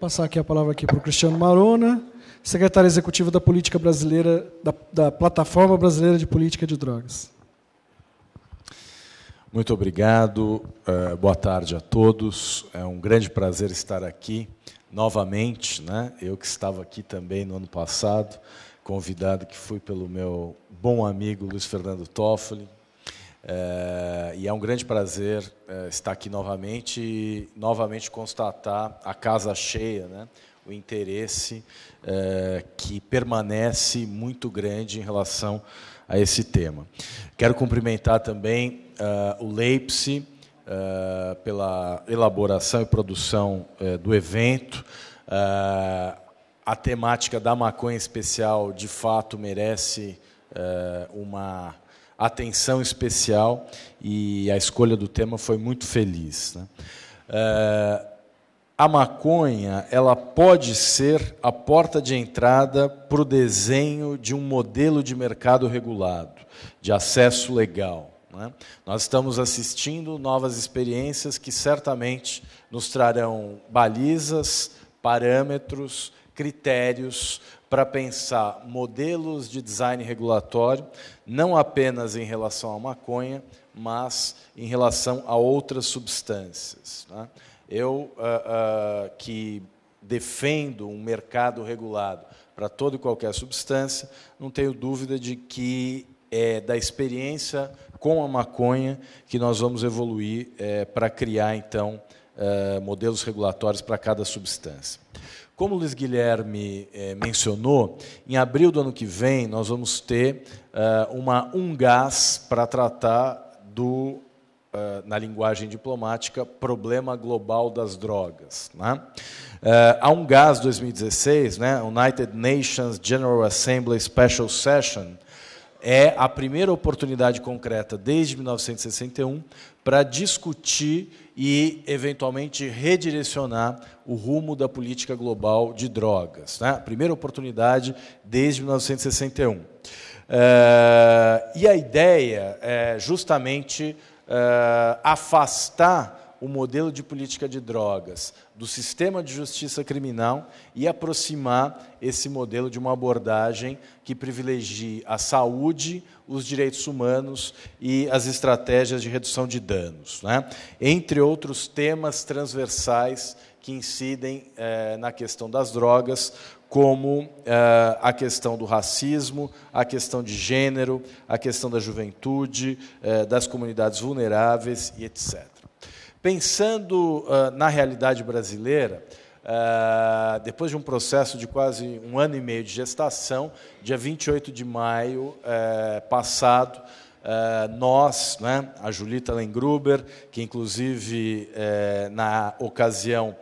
passar aqui a palavra aqui para o Cristiano Marona, secretário executivo da Política Brasileira, da, da Plataforma Brasileira de Política de Drogas. Muito obrigado, eh, boa tarde a todos. É um grande prazer estar aqui novamente, né? Eu que estava aqui também no ano passado, convidado que fui pelo meu bom amigo Luiz Fernando Toffoli, é, e é um grande prazer é, estar aqui novamente e novamente constatar a casa cheia, né? o interesse é, que permanece muito grande em relação a esse tema. Quero cumprimentar também é, o Leipzig é, pela elaboração e produção é, do evento. a temática da maconha especial, de fato, merece uma atenção especial e a escolha do tema foi muito feliz. Né? Eh, a maconha ela pode ser a porta de entrada para o desenho de um modelo de mercado regulado, de acesso legal. Né? Nós estamos assistindo novas experiências que certamente nos trarão balizas, parâmetros, critérios para pensar modelos de design regulatório, não apenas em relação à maconha, mas em relação a outras substâncias. Né? Eu, uh, uh, que defendo um mercado regulado para toda e qualquer substância, não tenho dúvida de que é da experiência com a maconha que nós vamos evoluir é, eh, para criar, então, eh, modelos regulatórios para cada substância. Como o Luiz Guilherme eh, mencionou, em abril do ano que vem nós vamos ter uh, uma UNGAS para tratar do, uh, na linguagem diplomática, problema global das drogas. Né? Uh, a UNGAS 2016, né, United Nations General Assembly Special Session, é a primeira oportunidade concreta desde 1961 para discutir e, eventualmente, redirecionar o rumo da política global de drogas. Né? Primeira oportunidade desde 1961. É, eh, e a ideia é justamente é, afastar o modelo de política de drogas do sistema de justiça criminal e aproximar esse modelo de uma abordagem que privilegie a saúde, os direitos humanos e as estratégias de redução de danos, né? entre outros temas transversais que incidem eh, na questão das drogas, como eh, a questão do racismo, a questão de gênero, a questão da juventude, eh, das comunidades vulneráveis e etc. Pensando uh, na realidade brasileira, Uh, depois de um processo de quase um ano e meio de gestação, dia 28 de maio uh, passado, uh, nós, né, a Julita Lengruber, que inclusive eh, na ocasião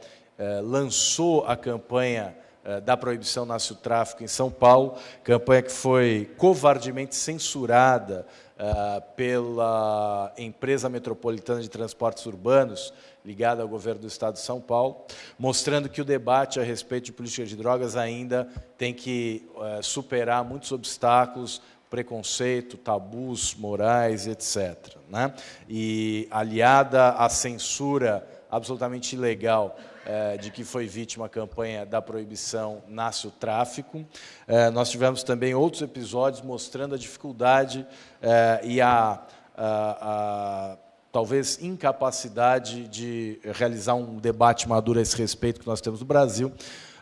lançou a campanha da proibição nasce o tráfico em São Paulo, campanha que foi covardemente censurada ah, pela Empresa Metropolitana de Transportes Urbanos, ligada ao governo do Estado de São Paulo, mostrando que o debate a respeito de política de drogas ainda tem que eh, superar muitos obstáculos, preconceito, tabus morais, etc. Né? E aliada à censura absolutamente ilegal eh, de que foi vítima a campanha da proibição nasce o tráfico. Eh, nós tivemos também outros episódios mostrando a dificuldade eh, e a, a, a talvez incapacidade de realizar um debate maduro a esse respeito que nós temos no Brasil.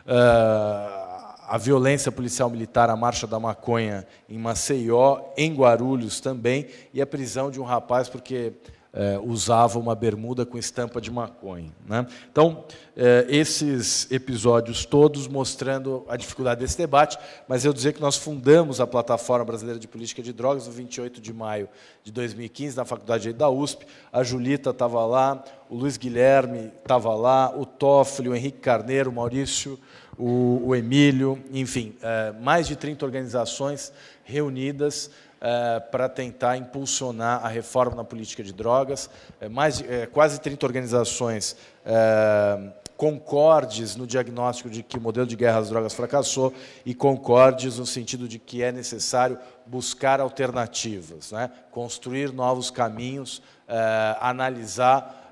a violência policial militar, a marcha da maconha em Maceió, em Guarulhos também, e a prisão de um rapaz porque eh, usava uma bermuda com estampa de maconha. Né? Então, eh, esses episódios todos mostrando a dificuldade desse debate, mas eu dizer que nós fundamos a Plataforma Brasileira de Política de Drogas no 28 de maio de 2015, na Faculdade da USP. A Julita estava lá, o Luiz Guilherme estava lá, o Toffoli, o Henrique Carneiro, o Maurício, o, o Emílio, enfim, eh, mais de 30 organizações reunidas eh, para tentar impulsionar a reforma na política de drogas. É, mais, é, quase 30 organizações eh, concordes no diagnóstico de que o modelo de guerra às drogas fracassou e concordes no sentido de que é necessário buscar alternativas, né? construir novos caminhos, eh, analisar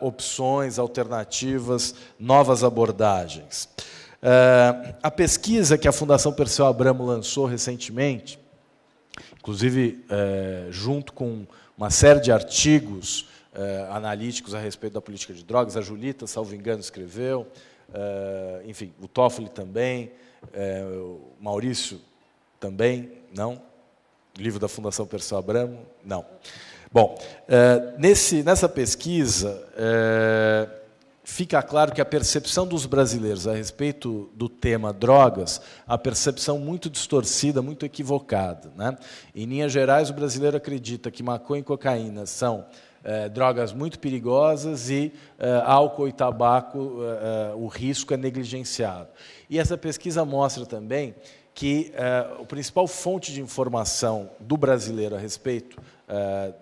opções, alternativas, novas abordagens. a pesquisa que a Fundação Perseu Abramo lançou recentemente inclusive é, junto com uma série de artigos é, analíticos a respeito da política de drogas. A Julita, salvo engano, escreveu, é, enfim, o Toffoli também, o Maurício também, não? livro da Fundação Perseu Abramo, não. Bom, nesse, nessa pesquisa fica claro que a percepção dos brasileiros a respeito do tema drogas, a percepção muito distorcida, muito equivocada. Né? Em linhas gerais, o brasileiro acredita que maconha e cocaína são eh, drogas muito perigosas e eh, álcool e tabaco, eh, o risco é negligenciado. E essa pesquisa mostra também que a principal fonte de informação do brasileiro a respeito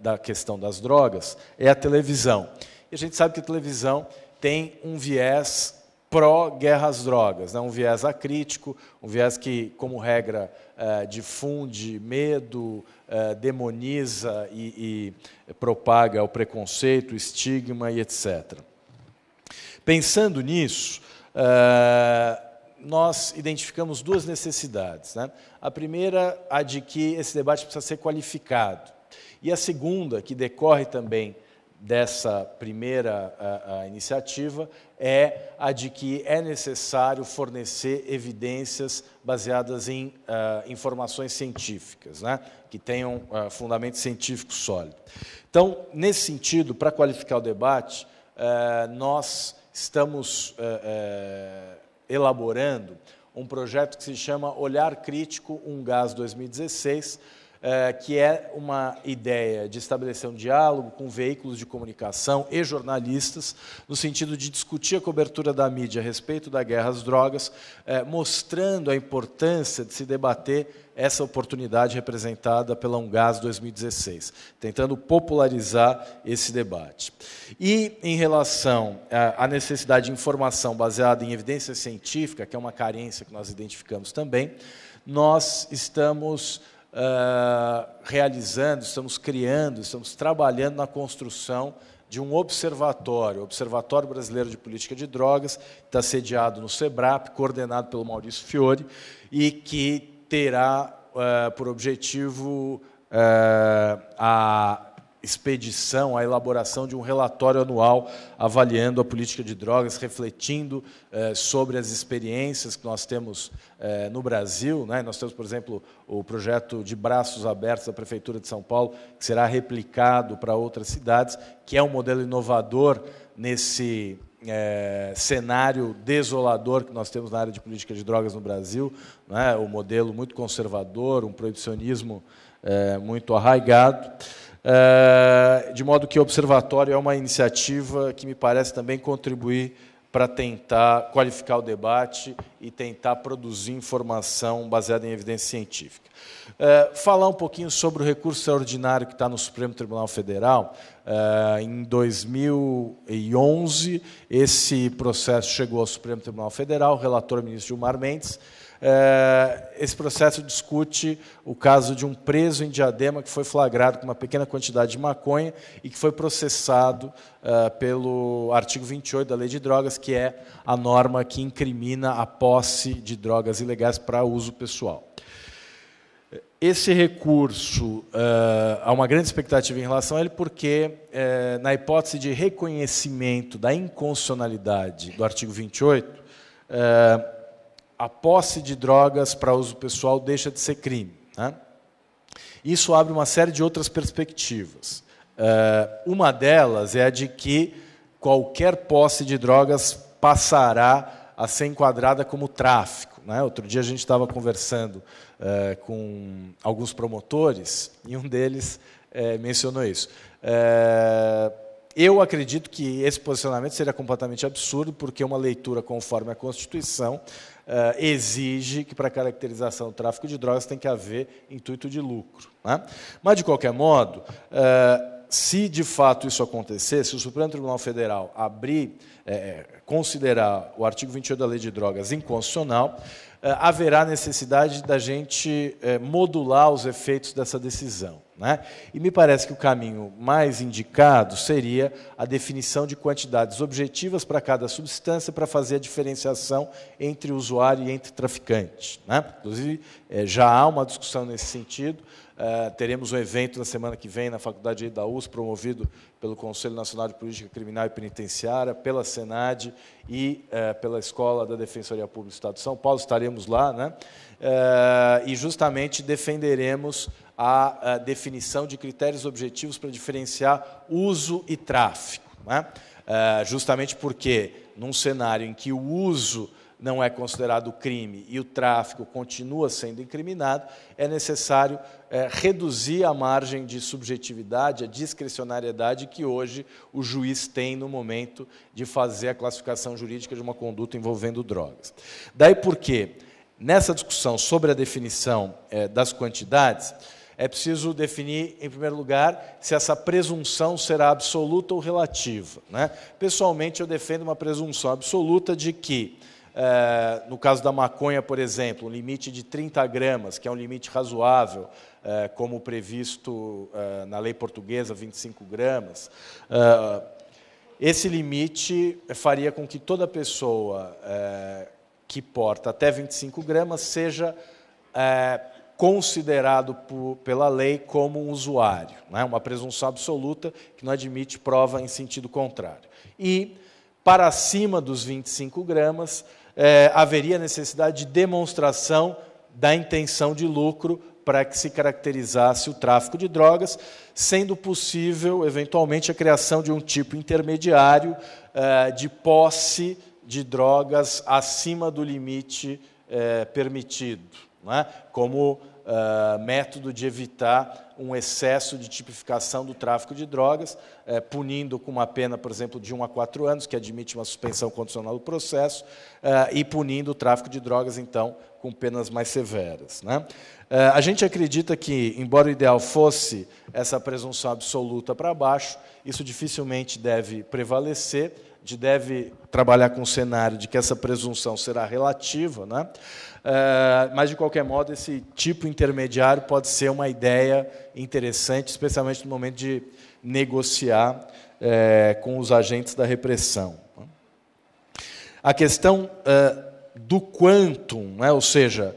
da questão das drogas é a televisão. E a gente sabe que a televisão tem um viés pró-guerra às drogas, né? um viés acrítico, um viés que, como regra, eh, difunde medo, eh, demoniza e, e propaga o preconceito, o estigma e etc. Pensando nisso, eh, nós identificamos duas necessidades. Né? A primeira, a de que esse debate precisa ser qualificado, e a segunda, que decorre também dessa primeira a, a iniciativa é a de que é necessário fornecer evidências baseadas em a, informações científicas, né, que tenham fundamento científico sólido. Então, nesse sentido, para qualificar o debate, é, nós estamos é, é, elaborando um projeto que se chama Olhar Crítico, um Gás 2016, eh, que é uma ideia de estabelecer um diálogo com veículos de comunicação e jornalistas, no sentido de discutir a cobertura da mídia a respeito da guerra às drogas, eh, mostrando a importância de se debater essa oportunidade representada pela Ungás 2016, tentando popularizar esse debate. E em relação eh, à necessidade de informação baseada em evidência científica, que é uma carência que nós identificamos também, nós estamos uh, realizando, estamos criando, estamos trabalhando na construção de um observatório, Observatório Brasileiro de Política de Drogas, que está sediado no SEBRAP, coordenado pelo Maurício Fiore, e que terá uh, por objetivo uh, a expedição à elaboração de um relatório anual avaliando a política de drogas, refletindo eh, sobre as experiências que nós temos eh, no Brasil. Né? Nós temos, por exemplo, o projeto de braços abertos da Prefeitura de São Paulo, que será replicado para outras cidades, que é um modelo inovador nesse eh, cenário desolador que nós temos na área de política de drogas no Brasil, né? o modelo muito conservador, um proibicionismo eh, muito arraigado. Eh, de modo que o Observatório é uma iniciativa que me parece também contribuir para tentar qualificar o debate e tentar produzir informação baseada em evidência científica. Eh, falar um pouquinho sobre o recurso extraordinário que está no Supremo Tribunal Federal. Eh, em 2011, esse processo chegou ao Supremo Tribunal Federal, o relator ministro Gilmar Mendes. É, esse processo discute o caso de um preso em Diadema que foi flagrado com uma pequena quantidade de maconha e que foi processado é, pelo artigo 28 da Lei de Drogas, que é a norma que incrimina a posse de drogas ilegais para uso pessoal. Esse recurso, é, há uma grande expectativa em relação a ele, porque, na hipótese de reconhecimento da inconstitucionalidade do artigo 28, a posse de drogas para uso pessoal deixa de ser crime. Né? Isso abre uma série de outras perspectivas. Uh, uma delas é a de que qualquer posse de drogas passará a ser enquadrada como tráfico. Né? Outro dia a gente estava conversando uh, com alguns promotores e um deles uh, mencionou isso. Eu acredito que esse posicionamento seria completamente absurdo, porque uma leitura conforme a Constituição uh, exige que para a caracterização do tráfico de drogas tem que haver intuito de lucro. Né? Mas, de qualquer modo, uh, se de fato isso acontecer, se o Supremo Tribunal Federal abrir, eh, considerar o artigo 28 da Lei de Drogas inconstitucional, haverá necessidade da gente modular os efeitos dessa decisão. Né? E me parece que o caminho mais indicado seria a definição de quantidades objetivas para cada substância para fazer a diferenciação entre usuário e entre traficante. Né? Inclusive, é, já há uma discussão nesse sentido, eh, teremos um evento na semana que vem na Faculdade da USP, promovido pelo Conselho Nacional de Política Criminal e Penitenciária, pela Senad e eh, pela Escola da Defensoria Pública do Estado de São Paulo. Estaremos lá, né? Eh, e justamente defenderemos a, a, definição de critérios objetivos para diferenciar uso e tráfico, né? justamente porque num cenário em que o uso não é considerado crime e o tráfico continua sendo incriminado, é necessário é, reduzir a margem de subjetividade, a discricionariedade que hoje o juiz tem no momento de fazer a classificação jurídica de uma conduta envolvendo drogas. Daí porque, nessa discussão sobre a definição é, das quantidades, é preciso definir, em primeiro lugar, se essa presunção será absoluta ou relativa. Né? Pessoalmente, eu defendo uma presunção absoluta de que é, no caso da maconha, por exemplo, um limite de 30 gramas, que é um limite razoável, é, como previsto é, na lei portuguesa, 25 gramas, esse limite faria com que toda pessoa que porta até 25 gramas seja considerado por, pela lei como um usuário, né? uma presunção absoluta que não admite prova em sentido contrário. E para cima dos 25 gramas, é, haveria necessidade de demonstração da intenção de lucro para que se caracterizasse o tráfico de drogas, sendo possível, eventualmente, a criação de um tipo intermediário é, de posse de drogas acima do limite é, permitido, é? como uh, método de evitar um excesso de tipificação do tráfico de drogas, uh, punindo com uma pena, por exemplo, de 1 a 4 anos, que admite uma suspensão condicional do processo, eh, e punindo o tráfico de drogas, então, com penas mais severas. Né? Eh, a gente acredita que, embora o ideal fosse essa presunção absoluta para baixo, isso dificilmente deve prevalecer gente deve trabalhar com o cenário de que essa presunção será relativa, né? Eh, mas, de qualquer modo, esse tipo intermediário pode ser uma ideia interessante, especialmente no momento de negociar eh, com os agentes da repressão. Né? A questão eh, do quantum, né? ou seja,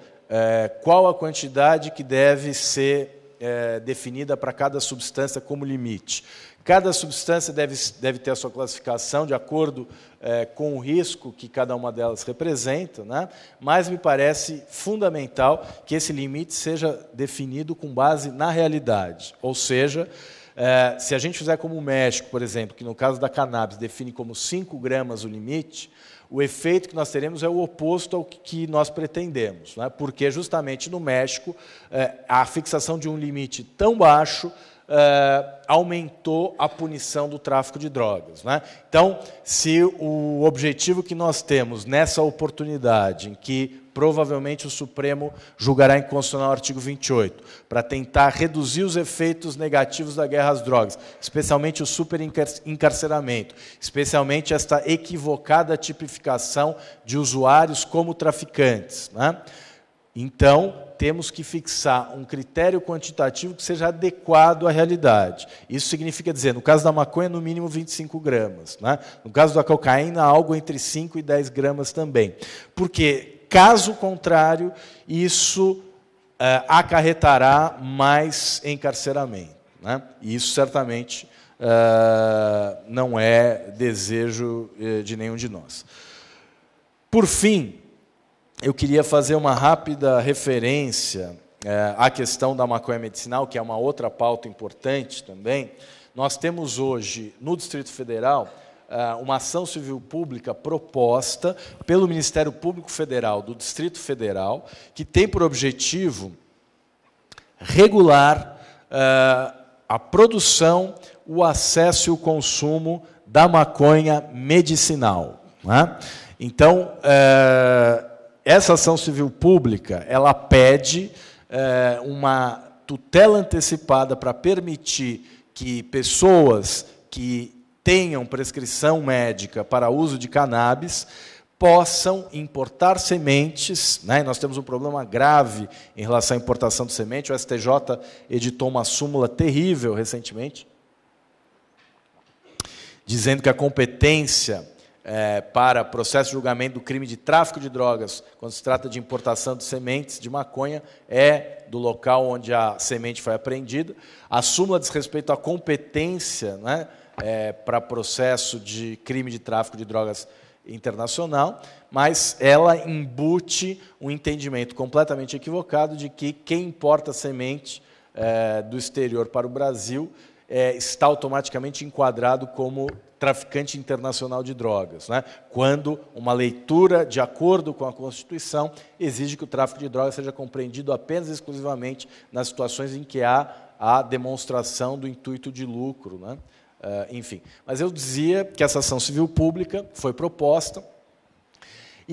qual a quantidade que deve ser é, definida para cada substância como limite. Cada substância deve, deve ter a sua classificação de acordo é, com o risco que cada uma delas representa, né? mas me parece fundamental que esse limite seja definido com base na realidade. Ou seja, é, se a gente fizer como o México, por exemplo, que no caso da cannabis define como 5 gramas o limite, o efeito que nós teremos é o oposto ao que nós pretendemos, né? porque justamente no México é, a fixação de um limite tão baixo Uh, aumentou a punição do tráfico de drogas. Né? Então, se o objetivo que nós temos nessa oportunidade, em que provavelmente o Supremo julgará inconstitucional o artigo 28, para tentar reduzir os efeitos negativos da guerra às drogas, especialmente o superencarceramento, especialmente esta equivocada tipificação de usuários como traficantes. Né? Então, temos que fixar um critério quantitativo que seja adequado à realidade. Isso significa dizer, no caso da maconha, no mínimo 25 gramas. Né? No caso da cocaína, algo entre 5 e 10 gramas também. Porque, caso contrário, isso eh, acarretará mais encarceramento. Né? E isso certamente eh, não é desejo eh, de nenhum de nós. Por fim, eu queria fazer uma rápida referência é, à questão da maconha medicinal, que é uma outra pauta importante também. Nós temos hoje, no Distrito Federal, é, uma ação civil pública proposta pelo Ministério Público Federal do Distrito Federal, que tem por objetivo regular é, a produção, o acesso e o consumo da maconha medicinal. Né? Então, é, essa ação civil pública ela pede é, uma tutela antecipada para permitir que pessoas que tenham prescrição médica para uso de cannabis possam importar sementes. Né? Nós temos um problema grave em relação à importação de semente. O STJ editou uma súmula terrível recentemente, dizendo que a competência é, para processo de julgamento do crime de tráfico de drogas, quando se trata de importação de sementes de maconha, é do local onde a semente foi apreendida. A súmula diz respeito à competência né, é, para processo de crime de tráfico de drogas internacional, mas ela embute um entendimento completamente equivocado de que quem importa semente é, do exterior para o Brasil é, está automaticamente enquadrado como traficante internacional de drogas, né? quando uma leitura de acordo com a Constituição exige que o tráfico de drogas seja compreendido apenas e exclusivamente nas situações em que há a demonstração do intuito de lucro. Né? Uh, enfim. Mas eu dizia que essa ação civil pública foi proposta,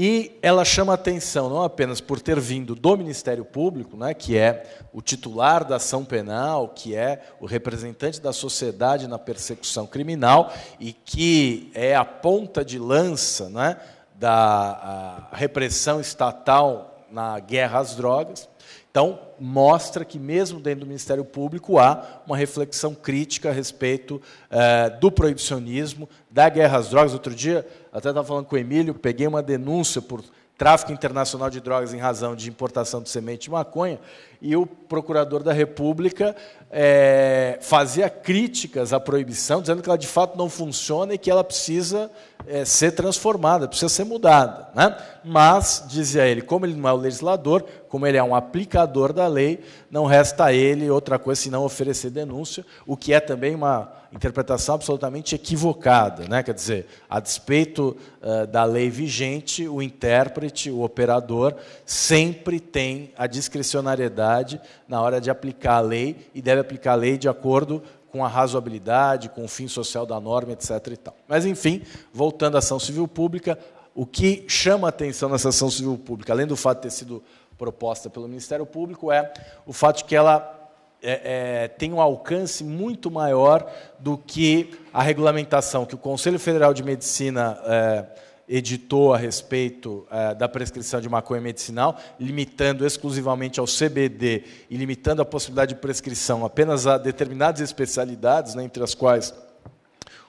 e ela chama atenção não apenas por ter vindo do Ministério Público, né, que é o titular da ação penal, que é o representante da sociedade na persecução criminal e que é a ponta de lança né, da repressão estatal na guerra às drogas, então, mostra que, mesmo dentro do Ministério Público, há uma reflexão crítica a respeito eh, do proibicionismo, da guerra às drogas. Outro dia, até estava falando com o Emílio, peguei uma denúncia por tráfico internacional de drogas em razão de importação de semente de maconha, e o procurador da República eh, fazia críticas à proibição, dizendo que ela de fato não funciona e que ela precisa é, ser transformada, precisa ser mudada. Né? Mas, dizia ele, como ele não é o legislador, como ele é um aplicador da lei, não resta a ele outra coisa senão oferecer denúncia, o que é também uma interpretação absolutamente equivocada. Né? Quer dizer, a despeito uh, da lei vigente, o intérprete, o operador, sempre tem a discricionariedade na hora de aplicar a lei e deve aplicar a lei de acordo com a razoabilidade, com o fim social da norma, etc. E tal. Mas, enfim, voltando à ação civil pública, o que chama a atenção nessa ação civil pública, além do fato de ter sido proposta pelo Ministério Público, é o fato de que ela é, é, tem um alcance muito maior do que a regulamentação que o Conselho Federal de Medicina. É, editou a respeito uh, da prescrição de maconha medicinal, limitando exclusivamente ao CBD e limitando a possibilidade de prescrição apenas a determinadas especialidades, né, entre as quais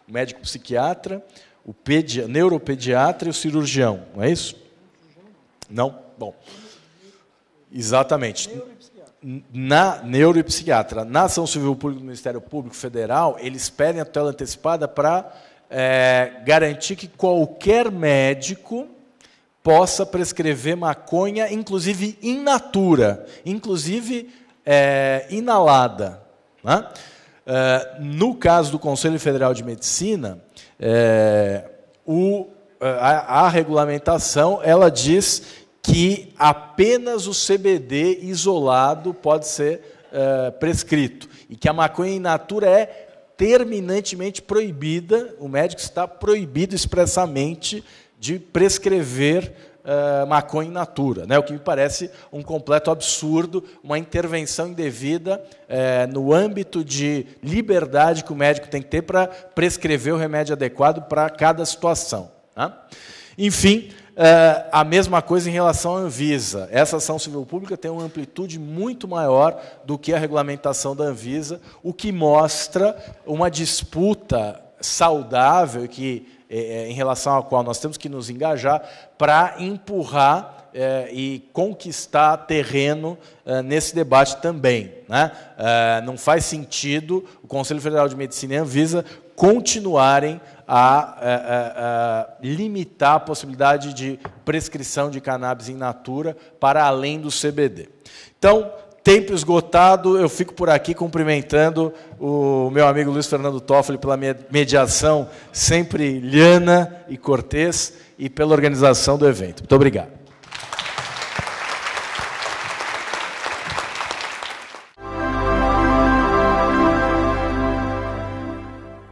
o médico psiquiatra, o neuropediatra e o cirurgião, não é isso? Não? Bom. Exatamente. Na neuropsiquiatra. Na ação civil pública do Ministério Público Federal, eles pedem a tutela antecipada para é, garantir que qualquer médico possa prescrever maconha, inclusive in natura, inclusive é, inalada. Né? É, no caso do Conselho Federal de Medicina, é, o, é, a, a regulamentação ela diz que apenas o CBD isolado pode ser é, prescrito e que a maconha in natura é terminantemente proibida, o médico está proibido expressamente de prescrever uh, maconha in natura, né? o que me parece um completo absurdo, uma intervenção indevida uh, no âmbito de liberdade que o médico tem que ter para prescrever o remédio adequado para cada situação. Tá? Enfim, Uh, a mesma coisa em relação à Anvisa. Essa ação civil pública tem uma amplitude muito maior do que a regulamentação da Anvisa, o que mostra uma disputa saudável que eh, em relação à qual nós temos que nos engajar para empurrar eh, e conquistar terreno eh, nesse debate também. Né? não faz sentido o Conselho Federal de Medicina e a Anvisa continuarem a, a, é, a, é, é, limitar a possibilidade de prescrição de cannabis in natura para além do CBD. Então, tempo esgotado, eu fico por aqui cumprimentando o meu amigo Luiz Fernando Toffoli pela mediação sempre lhana e cortês e pela organização do evento. Muito obrigado.